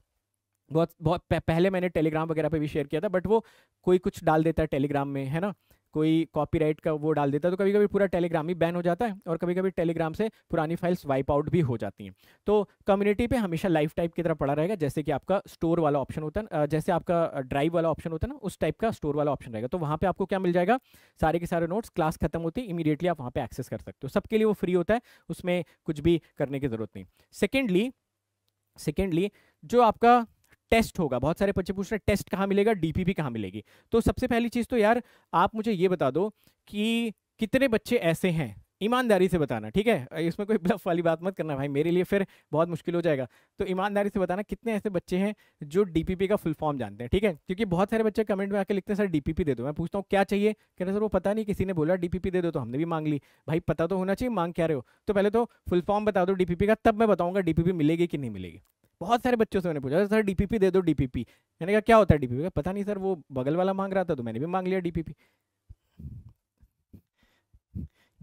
बहुत बहुत पहले मैंने टेलीग्राम वगैरह पे भी शेयर किया था बट वो कोई कुछ डाल देता है टेलीग्राम में है ना कोई कॉपीराइट का वो डाल देता है तो कभी कभी पूरा टेलीग्राम ही बैन हो जाता है और कभी कभी टेलीग्राम से पुरानी फाइल्स वाइप आउट भी हो जाती हैं तो कम्युनिटी पे हमेशा लाइफ टाइप की तरह पड़ा रहेगा जैसे कि आपका स्टोर वाला ऑप्शन होता है जैसे आपका ड्राइव वाला ऑप्शन होता है ना उस टाइप का स्टोर वाला ऑप्शन रहेगा तो वहाँ पर आपको क्या मिल जाएगा सारे के सारे नोट्स क्लास खत्म होती है इमीडिएटली आप वहाँ पर एक्सेस कर सकते हो सबके लिए वो फ्री होता है उसमें कुछ भी करने की ज़रूरत नहीं सेकेंडली सेकेंडली जो आपका टेस्ट होगा बहुत सारे बच्चे पूछ रहे हैं टेस्ट कहाँ मिलेगा डीपीपी कहाँ मिलेगी तो सबसे पहली चीज़ तो यार आप मुझे ये बता दो कि कितने बच्चे ऐसे हैं ईमानदारी से बताना ठीक है इसमें कोई <laughs> ब्लफ वाली बात मत करना भाई मेरे लिए फिर बहुत मुश्किल हो जाएगा तो ईमानदारी से बताना कितने ऐसे बच्चे हैं जो डीपीपी का फुल फॉर्म जानते हैं ठीक है क्योंकि बहुत सारे बच्चे कमेंट में आकर लिखते हैं सर डीपीपी दे दो मैं पूछता हूँ क्या चाहिए कह रहे सर वो पता नहीं किसी ने बोला डीपीपी दे दो तो हमने भी मांग ली भाई पता तो होना चाहिए मांग क्या रहे हो तो पहले तो फुल फॉर्म बता दो डी का तब मैं बताऊँगा डी मिलेगी कि नहीं मिलेगी बहुत सारे बच्चों से मैंने पूछा सर डीपीपी दे दो डीपीपी मैंने कहा क्या होता है डीपीपी का पता नहीं सर वो बगल वाला मांग रहा था तो मैंने भी मांग लिया डीपीपी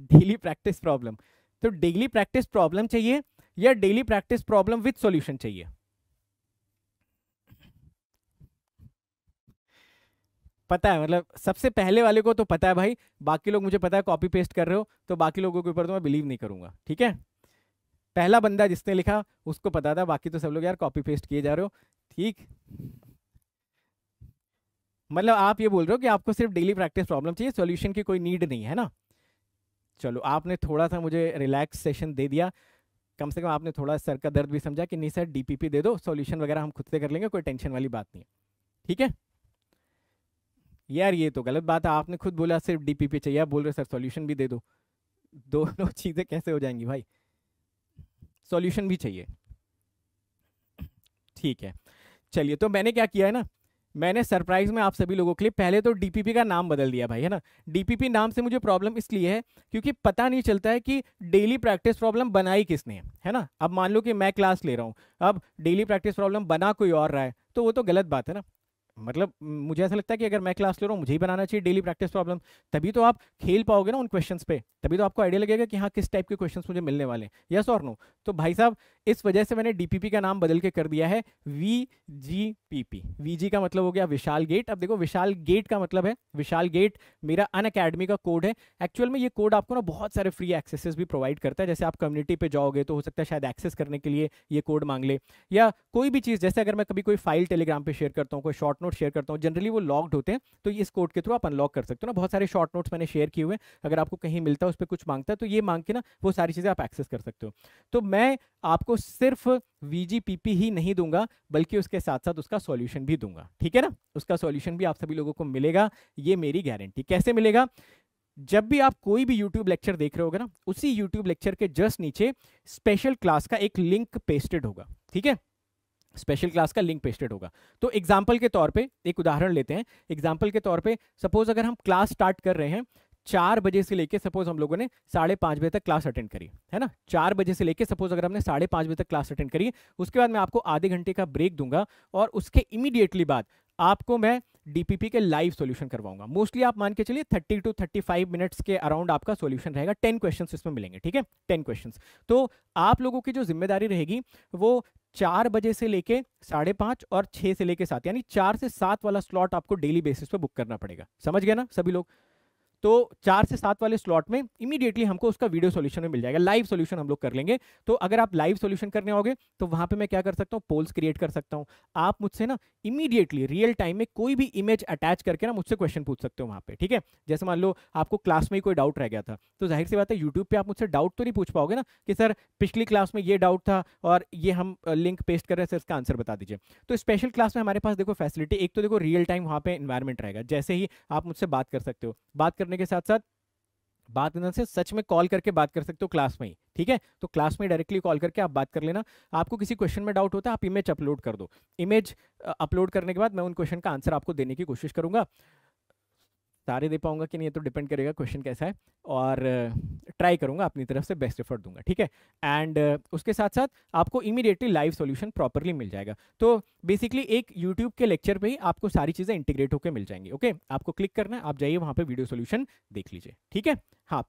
डेली प्रैक्टिस प्रॉब्लम तो डेली प्रैक्टिस प्रॉब्लम चाहिए या daily practice problem with solution चाहिए पता है मतलब सबसे पहले वाले को तो पता है भाई बाकी लोग मुझे पता है कॉपी पेस्ट कर रहे हो तो बाकी लोगों के ऊपर तो मैं बिलीव नहीं करूंगा ठीक है पहला बंदा जिसने लिखा उसको पता था बाकी तो सब लोग यार कॉपी पेस्ट किए जा रहे हो ठीक मतलब आप ये बोल रहे हो कि आपको सिर्फ डेली प्रैक्टिस प्रॉब्लम चाहिए सॉल्यूशन की कोई नीड नहीं है ना चलो आपने थोड़ा सा मुझे रिलैक्स सेशन दे दिया कम से कम आपने थोड़ा सर का दर्द भी समझा कि नहीं सर डीपीपी दे दो सॉल्यूशन वगैरह हम खुद से कर लेंगे कोई टेंशन वाली बात नहीं है ठीक है यार ये तो गलत बात है आपने खुद बोला सिर्फ डीपीपी चाहिए आप बोल रहे सर सॉल्यूशन भी दे दो दोनों <laughs> चीज़ें कैसे हो जाएंगी भाई सॉल्यूशन भी चाहिए ठीक है चलिए तो मैंने क्या किया है ना मैंने सरप्राइज में आप सभी लोगों के लिए पहले तो डीपीपी का नाम बदल दिया भाई है ना डीपीपी नाम से मुझे प्रॉब्लम इसलिए है क्योंकि पता नहीं चलता है कि डेली प्रैक्टिस प्रॉब्लम बनाई किसने है ना अब मान लो कि मैं क्लास ले रहा हूँ अब डेली प्रैक्टिस प्रॉब्लम बना कोई और रहा है तो वो तो गलत बात है ना मतलब मुझे ऐसा लगता है कि अगर मैं क्लास ले रहा हूँ मुझे ही बनाना चाहिए डेली प्रैक्टिस प्रॉब्लम तभी तो आप खेल पाओगे ना उन क्वेश्चंस पे तभी तो आपको आइडिया लगेगा कि हाँ किस टाइप के क्वेश्चंस मुझे मिलने वाले हैं यस और नो तो भाई साहब इस वजह से मैंने डीपीपी का नाम बदल के कर दिया है V G P P V G का मतलब हो गया विशाल गेट अब देखो विशाल गेट का मतलब है विशाल गेट मेरा अन अकेडमी का कोड है एक्चुअल में ये कोड आपको ना बहुत सारे फ्री एक्सेसेस भी प्रोवाइड करता है जैसे आप कम्युनिटी पे जाओगे तो हो सकता है शायद एक्सेस करने के लिए ये कोड मांग ले या कोई भी चीज़ जैसे अगर मैं कभी कोई फाइल टेलीग्राम पर शेयर करता हूँ कोई शॉर्ट नोट शेयर करता हूँ जनरली वो लॉक्ड होते हैं तो इस कोड के थ्रू आप अनलॉक कर सकते हो ना बहुत सारे शॉर्ट नोट्स मैंने शेयर किए हुए अगर आपको कहीं मिलता है उस पर कुछ मांगता है तो ये मांग के ना वो सारी चीज़ें आप एक्सेस कर सकते हो तो मैं आपको आपको सिर्फ वीजीपीपी ही नहीं दूंगा बल्कि उसके साथ साथ उसका सॉल्यूशन भी दूंगा ठीक है ना उसका सॉल्यूशन भी आप सभी लोगों को मिलेगा ये मेरी गारंटी कैसे मिलेगा जब भी आप कोई भी YouTube लेक्चर देख रहे होगे ना उसी YouTube लेक्चर के जस्ट नीचे स्पेशल क्लास का एक लिंक पेस्टेड होगा ठीक है स्पेशल क्लास का लिंक पेस्टेड होगा तो एग्जाम्पल के तौर पे एक उदाहरण लेते हैं एग्जाम्पल के तौर पे सपोज अगर हम क्लास स्टार्ट कर रहे हैं चार बजे से लेके सपोज हम लोगों ने साढ़े पांच बजे तक क्लास अटेंड करी है ना चार बजे से लेके सपोज अगर हमने साढ़े पांच बजे तक क्लास अटेंड करी उसके बाद मैं आपको आधे घंटे का ब्रेक दूंगा और उसके इमीडिएटली बाद आपको मैं डीपीपी के लाइव सॉल्यूशन करवाऊंगा मोस्टली आप मान के चलिए 30 टू 35 मिनट्स के अराउंड आपका सॉल्यूशन रहेगा 10 क्वेश्चंस इसमें मिलेंगे ठीक है 10 क्वेश्चंस तो आप लोगों की जो जिम्मेदारी रहेगी वो चार बजे से लेके साढ़े पांच और छह से लेके सात यानी चार से सात वाला स्लॉट आपको डेली बेसिस पे बुक करना पड़ेगा समझ गया ना सभी लोग तो चार से सात वाले स्लॉट में इमीडिएटली हमको उसका वीडियो सॉल्यूशन में मिल जाएगा लाइव सोल्यूशन हम लोग कर लेंगे तो अगर आप लाइव सोल्यूशन करने आओगे तो वहां पर मैं क्या कर सकता हूँ पोल्स क्रिएट कर सकता हूँ आप मुझसे ना इमीडिएटली रियल टाइम में कोई भी इमेज अटैच करके ना मुझसे क्वेश्चन पूछ सकते हो वहाँ पर ठीक है जैसे मान लो आपको क्लास में ही कोई डाउट रह गया था तो जाहिर सी बात है यूट्यूब पर आप मुझसे डाउट तो नहीं पूछ पाओगे ना कि सर पिछली क्लास में ये डाउट था और ये हम लिंक पेस्ट कर रहे हैं सर इसका आंसर बता दीजिए तो स्पेशल क्लास में हमारे पास देखो फैसिलिटी एक तो देखो रियल टाइम वहाँ पे इन्वायरमेंट रहेगा जैसे ही आप मुझसे बात कर सकते हो बात करने करने के साथ साथ बात करने से सच में कॉल करके बात कर सकते हो क्लास में ही ठीक है तो क्लास में डायरेक्टली कॉल करके आप बात कर लेना आपको किसी क्वेश्चन में डाउट होता है आप इमेज अपलोड कर दो इमेज अपलोड करने के बाद मैं उन क्वेश्चन का आंसर आपको देने की कोशिश करूंगा सारे दे पाऊंगा कि नहीं ये तो डिपेंड करेगा क्वेश्चन कैसा है और ट्राई करूंगा अपनी तरफ से बेस्ट एफर्ट दूंगा ठीक है एंड उसके साथ साथ आपको इमीडिएटली लाइव सॉल्यूशन प्रॉपरली मिल जाएगा तो बेसिकली एक यूट्यूब के लेक्चर पे ही आपको सारी चीज़ें इंटीग्रेट होकर मिल जाएंगी ओके आपको क्लिक करना आप जाइए वहाँ पर वीडियो सोल्यूशन देख लीजिए ठीक है हाँ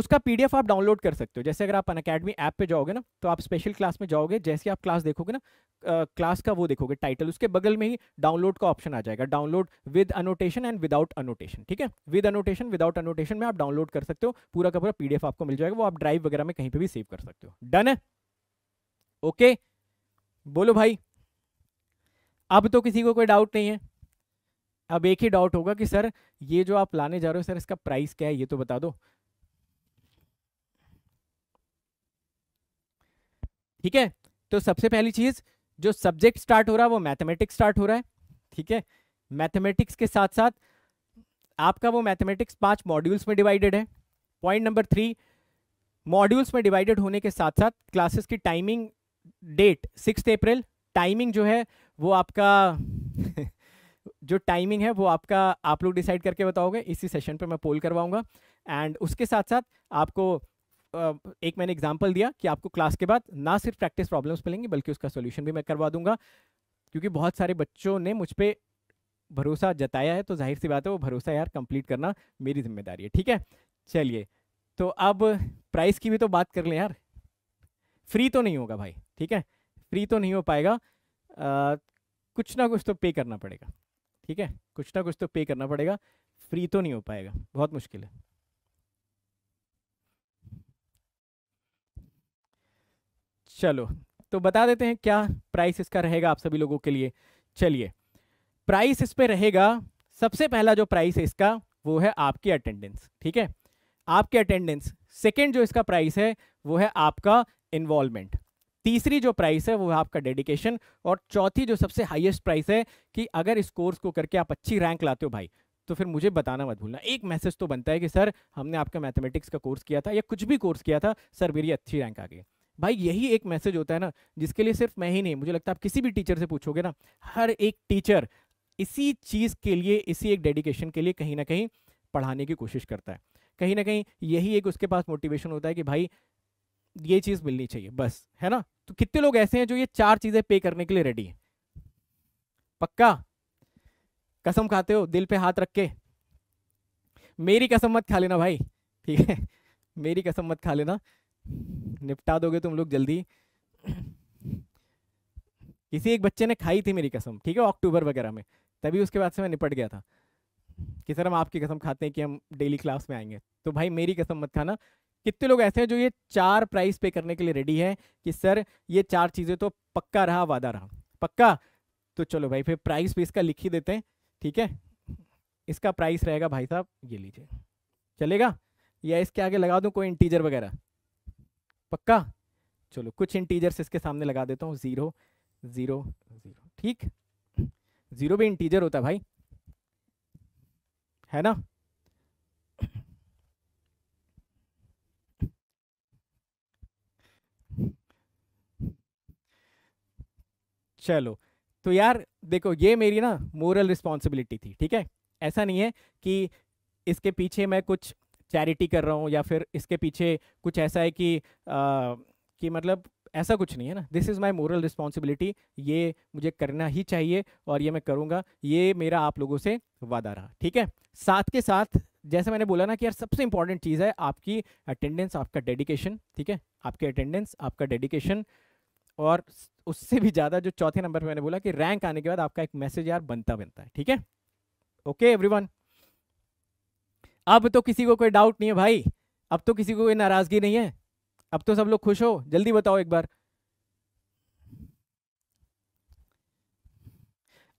उसका पीडीएफ आप डाउनलोड कर सकते हो जैसे अगर आप अन अकेडमी ऐप पे जाओगे ना तो आप स्पेशल क्लास में जाओगे जैसे आप क्लास देखोगे ना क्लास का वो देखोगे टाइटल उसके बगल में ही डाउनलोड का ऑप्शन आ जाएगा download with annotation and without annotation ठीक है विद अनोटेशन विदाउट अनोटेशन में आप डाउनलोड कर सकते हो पूरा का पूरा पीडीएफ आपको मिल जाएगा वो आप ड्राइव वगैरह में कहीं पर भी सेव कर सकते हो डन है ओके बोलो भाई अब तो किसी को कोई डाउट नहीं है अब एक ही डाउट होगा कि सर ये जो आप लाने जा रहे हो सर इसका प्राइस क्या है ये तो बता दो ठीक है तो सबसे पहली चीज जो सब्जेक्ट स्टार्ट हो रहा है वो मैथमेटिक्स स्टार्ट हो रहा है ठीक है मैथमेटिक्स के साथ साथ आपका वो मैथमेटिक्स पांच मॉड्यूल्स में डिवाइडेड है पॉइंट नंबर थ्री मॉड्यूल्स में डिवाइडेड होने के साथ साथ क्लासेस की timing date six April timing जो है वो आपका <laughs> जो टाइमिंग है वो आपका आप लोग डिसाइड करके बताओगे इसी सेशन पे मैं पोल करवाऊंगा एंड उसके साथ साथ आपको एक मैंने एग्जाम्पल दिया कि आपको क्लास के बाद ना सिर्फ प्रैक्टिस प्रॉब्लम्स मिलेंगी बल्कि उसका सोल्यूशन भी मैं करवा दूंगा क्योंकि बहुत सारे बच्चों ने मुझ पर भरोसा जताया है तो जाहिर सी बात है वो भरोसा यार कंप्लीट करना मेरी जिम्मेदारी है ठीक है चलिए तो अब प्राइस की भी तो बात कर लें यार फ्री तो नहीं होगा भाई ठीक है फ्री तो नहीं हो पाएगा आ, कुछ ना कुछ तो पे करना पड़ेगा ठीक है कुछ ना कुछ तो पे करना पड़ेगा फ्री तो नहीं हो पाएगा बहुत मुश्किल है चलो तो बता देते हैं क्या प्राइस इसका रहेगा आप सभी लोगों के लिए चलिए प्राइस इस पर रहेगा सबसे पहला जो प्राइस है इसका वो है आपकी अटेंडेंस ठीक है आपके अटेंडेंस सेकेंड जो इसका प्राइस है वो है आपका इन्वॉल्वमेंट तीसरी जो प्राइस है वो है आपका डेडिकेशन और चौथी जो सबसे हाईएस्ट प्राइस है कि अगर इस कोर्स को करके आप अच्छी रैंक लाते हो भाई तो फिर मुझे बताना मत भूलना एक मैसेज तो बनता है कि सर हमने आपका मैथमेटिक्स का कोर्स किया था या कुछ भी कोर्स किया था सर मेरी अच्छी रैंक आ गई भाई यही एक मैसेज होता है ना जिसके लिए सिर्फ मैं ही नहीं मुझे लगता है आप किसी भी टीचर से पूछोगे ना हर एक टीचर इसी चीज़ के लिए इसी एक डेडिकेशन के लिए कहीं ना कहीं पढ़ाने की कोशिश करता है कहीं ना कहीं यही एक उसके पास मोटिवेशन होता है कि भाई ये चीज़ मिलनी चाहिए बस है ना तो कितने लोग ऐसे हैं जो ये चार चीज़ें पे करने के लिए रेडी हैं पक्का कसम खाते हो दिल पे हाथ रख के मेरी कसम मत खा लेना भाई ठीक है मेरी कसम मत खा लेना निपटा दोगे तुम लोग जल्दी किसी एक बच्चे ने खाई थी मेरी कसम ठीक है अक्टूबर वगैरह में तभी उसके बाद से मैं निपट गया था कि सर हम आपकी कसम खाते हैं कि हम डेली क्लास में आएंगे तो भाई मेरी कसम मत खाना कितने लोग ऐसे हैं जो ये चार प्राइस पे करने के लिए रेडी है कि सर ये चार चीज़ें तो पक्का रहा वादा रहा पक्का तो चलो भाई फिर प्राइस भी इसका लिख ही देते हैं ठीक है इसका प्राइस रहेगा भाई साहब ये लीजिए चलेगा या इसके आगे लगा दूँ कोई इंटीजर वगैरह पक्का चलो कुछ इंटीजर्स इसके सामने लगा देता हूँ ज़ीरो ज़ीरो ज़ीरो ठीक ज़ीरो भी इंटीजर होता है भाई है ना चलो तो यार देखो ये मेरी ना मोरल रिस्पॉन्सिबिलिटी थी ठीक है ऐसा नहीं है कि इसके पीछे मैं कुछ चैरिटी कर रहा हूँ या फिर इसके पीछे कुछ ऐसा है कि आ, कि मतलब ऐसा कुछ नहीं है ना this is my moral responsibility ये मुझे करना ही चाहिए और ये मैं करूँगा ये मेरा आप लोगों से वादा रहा ठीक है साथ के साथ जैसे मैंने बोला ना कि यार सबसे इंपॉर्टेंट चीज़ है आपकी अटेंडेंस आपका डेडिकेशन ठीक है आपके अटेंडेंस आपका डेडिकेशन और उससे भी ज़्यादा जो चौथे नंबर पे मैंने बोला कि रैंक आने के बाद आपका एक मैसेज यार बनता बनता है ठीक है ओके एवरीवन अब तो किसी को कोई डाउट नहीं है भाई अब तो किसी को कोई नाराजगी नहीं है अब तो सब लोग खुश हो जल्दी बताओ एक बार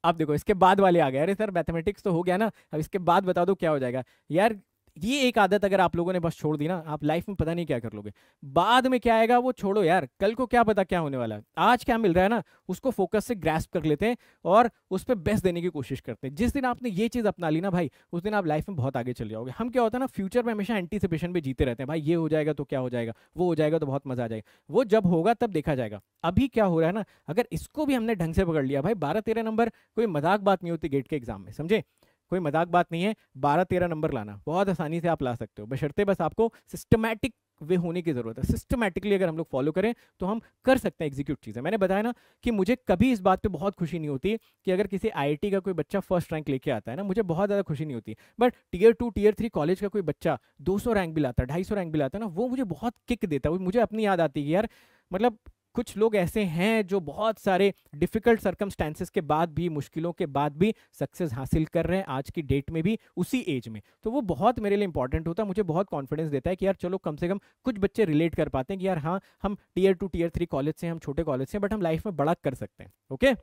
अब देखो इसके बाद वाले आ गए अरे सर मैथमेटिक्स तो हो गया ना अब इसके बाद बता दो क्या हो जाएगा यार ये एक आदत अगर आप लोगों ने बस छोड़ दी ना आप लाइफ में पता नहीं क्या कर लोगे बाद में क्या आएगा वो छोड़ो यार कल को क्या पता क्या होने वाला है आज क्या मिल रहा है ना उसको फोकस से ग्रैस्प कर लेते हैं और उस पर बेस्ट देने की कोशिश करते हैं जिस दिन आपने ये चीज़ अपना ली ना भाई उस दिन आप लाइफ में बहुत आगे चले जाओगे हम क्या होता है ना फ्यूचर में हमेशा एंटीसिपेशन पर जीते रहते हैं भाई ये हो जाएगा तो क्या हो जाएगा वो हो जाएगा तो बहुत मजा आ जाएगा वो जब होगा तब देखा जाएगा अभी क्या हो रहा है ना अगर इसको भी हमने ढंग से पकड़ लिया भाई बारह तेरह नंबर कोई मजाक बात नहीं होती गेट के एग्जाम में समझे कोई मजाक बात नहीं है बारह तेरह नंबर लाना बहुत आसानी से आप ला सकते हो बशर्ते बस आपको सिस्टमैटिक वे होने की ज़रूरत है सिस्टमैटिकली अगर हम लोग फॉलो करें तो हम कर सकते हैं एग्जीक्यूट चीज़ें मैंने बताया ना कि मुझे कभी इस बात पे बहुत खुशी नहीं होती कि अगर किसी आईआईटी का कोई बच्चा फर्स्ट रैंक लेके आता है ना मुझे बहुत ज़्यादा खुशी नहीं होती but tier two tier three college का कोई बच्चा दो रैंक भी लाता है ढाई रैंक भी लाता है ना वो मुझे बहुत किक देता है मुझे अपनी याद आती है यार मतलब कुछ लोग ऐसे हैं जो बहुत सारे डिफ़िकल्ट सर्कमस्टेंसेस के बाद भी मुश्किलों के बाद भी सक्सेस हासिल कर रहे हैं आज की डेट में भी उसी एज में तो वो बहुत मेरे लिए इंपॉर्टेंट होता है मुझे बहुत कॉन्फिडेंस देता है कि यार चलो कम से कम कुछ बच्चे रिलेट कर पाते हैं कि यार हाँ हम tier two tier three college से हम छोटे कॉलेज से बट हम लाइफ में बड़ा कर सकते हैं ओके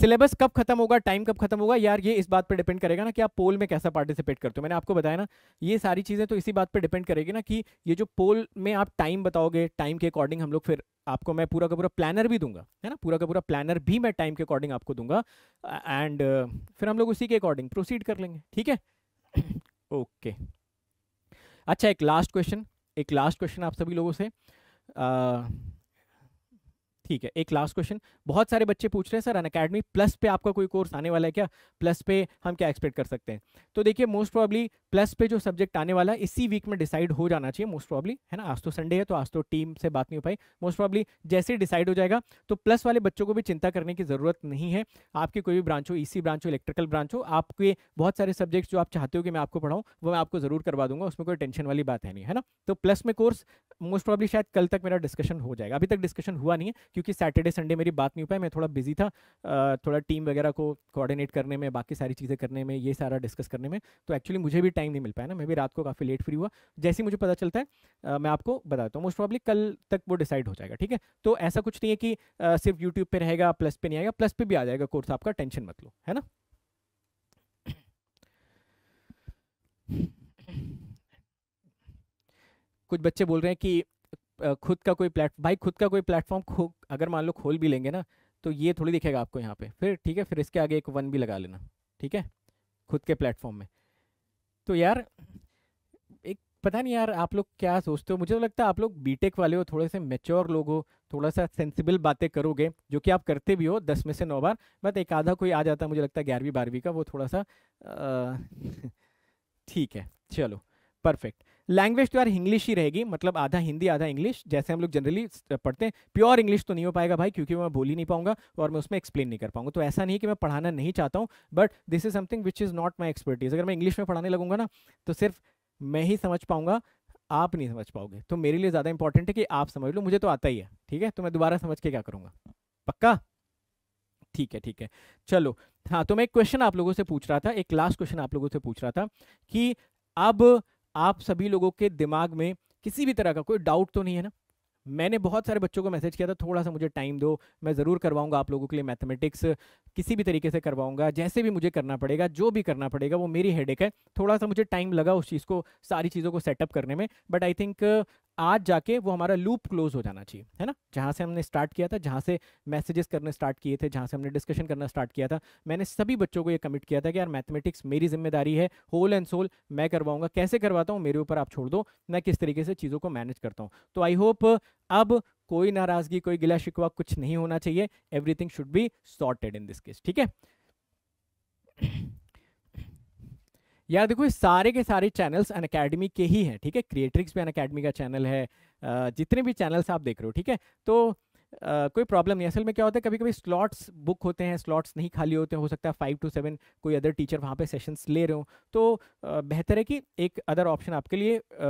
सिलेबस कब खत्म होगा टाइम कब खत्म होगा यार ये इस बात पर डिपेंड करेगा ना कि आप पोल में कैसा पार्टिसिपेट करते हो मैंने आपको बताया ना ये सारी चीज़ें तो इसी बात पर डिपेंड करेगी ना कि ये जो पोल में आप टाइम बताओगे टाइम के अकॉर्डिंग हम लोग फिर आपको मैं पूरा का पूरा प्लानर भी दूंगा है ना पूरा का पूरा प्लानर भी मैं टाइम के अकॉर्डिंग आपको दूंगा एंड फिर हम लोग उसी के अकॉर्डिंग प्रोसीड कर लेंगे ठीक है <coughs> ओके okay. अच्छा एक लास्ट क्वेश्चन एक लास्ट क्वेश्चन आप सभी लोगों से ठीक है एक लास्ट क्वेश्चन बहुत सारे बच्चे पूछ रहे हैं सर अन अकेडमी प्लस पे आपका कोई कोर्स आने वाला है क्या प्लस पे हम क्या एक्सपेक्ट कर सकते हैं तो देखिए मोस्ट प्रॉब्ली प्लस पे जो सब्जेक्ट आने वाला है इसी वीक में डिसाइड हो जाना चाहिए मोस्ट प्रॉब्ली है ना आज तो संडे है तो आज तो टीम से बात नहीं हो पाई मोस्ट प्रॉब्ली जैसे ही डिसाइड हो जाएगा तो प्लस वाले बच्चों को भी चिंता करने की ज़रूरत नहीं है आपकी कोई भी ब्रांच हो ई e ब्रांच हो इलेक्ट्रिकल ब्रांच हो आपके बहुत सारे सब्जेक्ट जो आप चाहते हो कि मैं आपको पढ़ाऊँ वो मैं आपको ज़रूर करवा दूंगा उसमें कोई टेंशन वाली बात है नहीं है ना तो प्लस में कोर्स मोस्ट प्रॉब्ली शायद कल तक मेरा डिस्कशन हो जाएगा अभी तक डिस्कशन हुआ नहीं है क्योंकि सैटरडे संडे मेरी बात नहीं हो पाई मैं थोड़ा बिजी था थोड़ा टीम वगैरह को कोऑर्डिनेट करने में बाकी सारी चीज़ें करने में ये सारा डिस्कस करने में तो एक्चुअली मुझे भी टाइम नहीं मिल पाया ना मैं भी रात को काफ़ी लेट फ्री हुआ जैसे मुझे पता चलता है मैं आपको बताता हूँ मोस्ट प्रॉब्ली कल तक वो डिसाइड हो जाएगा ठीक है तो ऐसा कुछ नहीं है कि सिर्फ यूट्यूब पर रहेगा प्लस पे नहीं आएगा प्लस पे भी आ जाएगा कोर्स आपका टेंशन मत लो है ना कुछ बच्चे बोल रहे हैं कि खुद का कोई प्लेट भाई खुद का कोई प्लेटफॉर्म खो अगर मान लो खोल भी लेंगे ना तो ये थोड़ी दिखेगा आपको यहाँ पे फिर ठीक है फिर इसके आगे एक वन भी लगा लेना ठीक है खुद के प्लेटफॉर्म में तो यार एक पता नहीं यार आप लोग क्या सोचते हो मुझे तो लगता है आप लोग बीटेक वाले हो थोड़े से मेच्योर लोग हो थोड़ा सा सेंसिबल बातें करोगे जो कि आप करते भी हो दस में से नौ बार बट एक आधा कोई आ जाता है मुझे लगता है ग्यारहवीं बारहवीं का वो थोड़ा सा <laughs> ठीक है चलो परफेक्ट लैंग्वेज तो यार इंग्लिश ही रहेगी मतलब आधा हिंदी आधा इंग्लिश जैसे हम लोग जनरली पढ़ते हैं प्योर इंग्लिश तो नहीं हो पाएगा भाई क्योंकि मैं बोल ही नहीं पाऊंगा और मैं उसमें एक्सप्लेन नहीं कर पाऊंगा तो ऐसा नहीं कि मैं पढ़ाना नहीं चाहता हूँ but this is something which is not my expertise अगर मैं इंग्लिश में पढ़ाने लगूंगा ना तो सिर्फ मैं ही समझ पाऊंगा आप नहीं समझ पाओगे तो मेरे लिए ज़्यादा इंपॉर्टेंट है कि आप समझ लो मुझे तो आता ही है ठीक है तो मैं दोबारा समझ के क्या करूँगा पक्का ठीक है ठीक है चलो हाँ तो मैं एक क्वेश्चन आप लोगों से पूछ रहा था एक लास्ट क्वेश्चन आप लोगों से पूछ रहा था कि अब आप सभी लोगों के दिमाग में किसी भी तरह का कोई डाउट तो नहीं है ना मैंने बहुत सारे बच्चों को मैसेज किया था थोड़ा सा मुझे टाइम दो मैं ज़रूर करवाऊंगा आप लोगों के लिए मैथमेटिक्स किसी भी तरीके से करवाऊंगा जैसे भी मुझे करना पड़ेगा जो भी करना पड़ेगा वो मेरी हेडेक है थोड़ा सा मुझे टाइम लगा उस चीज़ को सारी चीज़ों को सेटअप करने में बट आई थिंक आज जाके वो हमारा लूप क्लोज हो जाना चाहिए है ना जहाँ से हमने स्टार्ट किया था जहाँ से मैसेजेस करने स्टार्ट किए थे जहाँ से हमने डिस्कशन करना स्टार्ट किया था मैंने सभी बच्चों को ये कमिट किया था कि यार मैथमेटिक्स मेरी जिम्मेदारी है होल एंड सोल मैं करवाऊंगा कैसे करवाता हूँ मेरे ऊपर आप छोड़ दो मैं किस तरीके से चीज़ों को मैनेज करता हूँ तो आई होप अब कोई नाराज़गी कोई गिला शिकवा कुछ नहीं होना चाहिए everything should be sorted in this case ठीक है यार देखो सारे के सारे चैनल्स अन अकेडमी के ही हैं ठीक है क्रिएट्रिक्स भी अन अकेडमी का चैनल है जितने भी चैनल्स आप देख रहे हो ठीक है तो Uh, कोई प्रॉब्लम नहीं असल में क्या होता है कभी कभी स्लॉट्स बुक होते हैं स्लॉट्स नहीं खाली होते हैं हो सकता है फाइव टू सेवन कोई अदर टीचर वहाँ पे सेशंस ले रहे हो तो uh, बेहतर है कि एक अदर ऑप्शन आपके लिए uh,